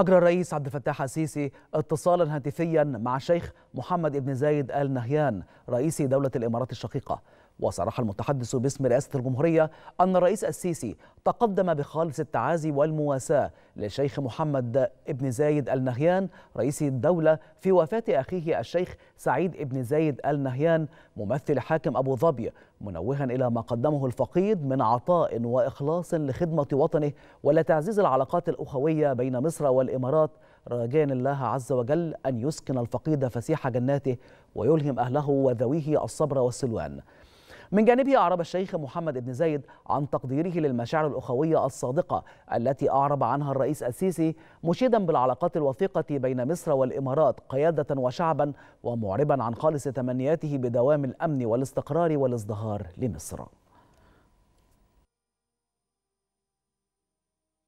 أجرى الرئيس عبد الفتاح السيسي اتصالا هاتفيا مع الشيخ محمد بن زايد آل نهيان رئيس دولة الإمارات الشقيقة وصرح المتحدث باسم رئاسة الجمهورية أن الرئيس السيسي تقدم بخالص التعازي والمواساة للشيخ محمد ابن زايد النهيان رئيس الدولة في وفاة أخيه الشيخ سعيد ابن زايد النهيان ممثل حاكم أبو ظبي منوها إلى ما قدمه الفقيد من عطاء وإخلاص لخدمة وطنه ولتعزيز العلاقات الأخوية بين مصر والإمارات راجيا الله عز وجل أن يسكن الفقيد فسيح جناته ويلهم أهله وذويه الصبر والسلوان من جانبه أعرب الشيخ محمد بن زايد عن تقديره للمشاعر الأخوية الصادقة التي أعرب عنها الرئيس السيسي مشيدا بالعلاقات الوثيقة بين مصر والإمارات قيادة وشعبا ومعربا عن خالص تمنياته بدوام الأمن والاستقرار والازدهار لمصر